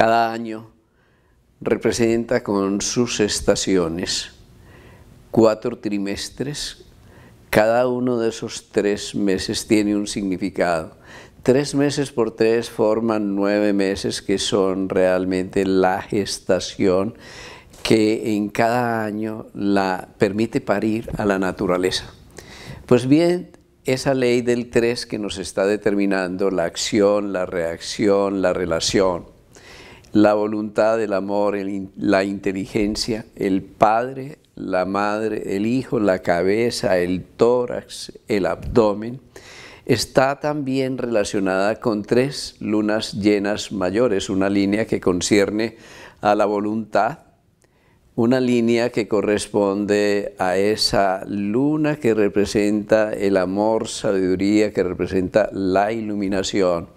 cada año representa con sus estaciones cuatro trimestres. Cada uno de esos tres meses tiene un significado. Tres meses por tres forman nueve meses que son realmente la gestación que en cada año la permite parir a la naturaleza. Pues bien, esa ley del tres que nos está determinando la acción, la reacción, la relación, la voluntad, el amor, la inteligencia, el padre, la madre, el hijo, la cabeza, el tórax, el abdomen, está también relacionada con tres lunas llenas mayores, una línea que concierne a la voluntad, una línea que corresponde a esa luna que representa el amor, sabiduría, que representa la iluminación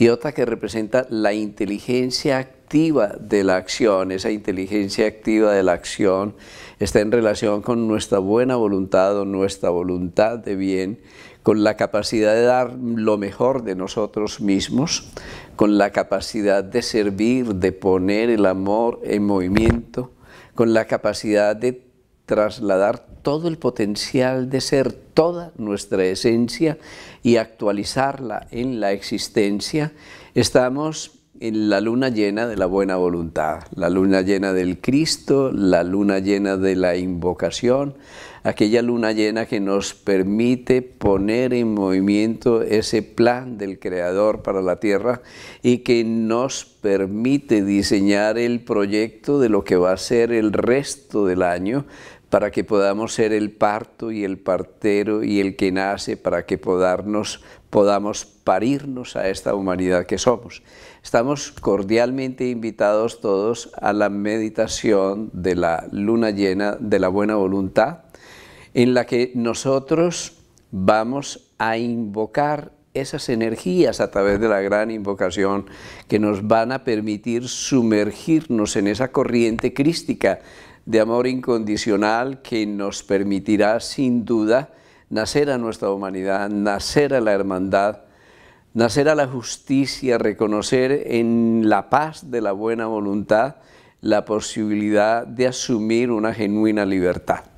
y otra que representa la inteligencia activa de la acción. Esa inteligencia activa de la acción está en relación con nuestra buena voluntad o nuestra voluntad de bien, con la capacidad de dar lo mejor de nosotros mismos, con la capacidad de servir, de poner el amor en movimiento, con la capacidad de trasladar todo el potencial de ser toda nuestra esencia y actualizarla en la existencia, estamos en la luna llena de la buena voluntad, la luna llena del Cristo, la luna llena de la invocación, aquella luna llena que nos permite poner en movimiento ese plan del Creador para la Tierra y que nos permite diseñar el proyecto de lo que va a ser el resto del año para que podamos ser el parto y el partero y el que nace, para que podamos parirnos a esta humanidad que somos. Estamos cordialmente invitados todos a la meditación de la luna llena de la buena voluntad, en la que nosotros vamos a invocar esas energías a través de la gran invocación que nos van a permitir sumergirnos en esa corriente crística de amor incondicional que nos permitirá sin duda nacer a nuestra humanidad, nacer a la hermandad, nacer a la justicia, reconocer en la paz de la buena voluntad la posibilidad de asumir una genuina libertad.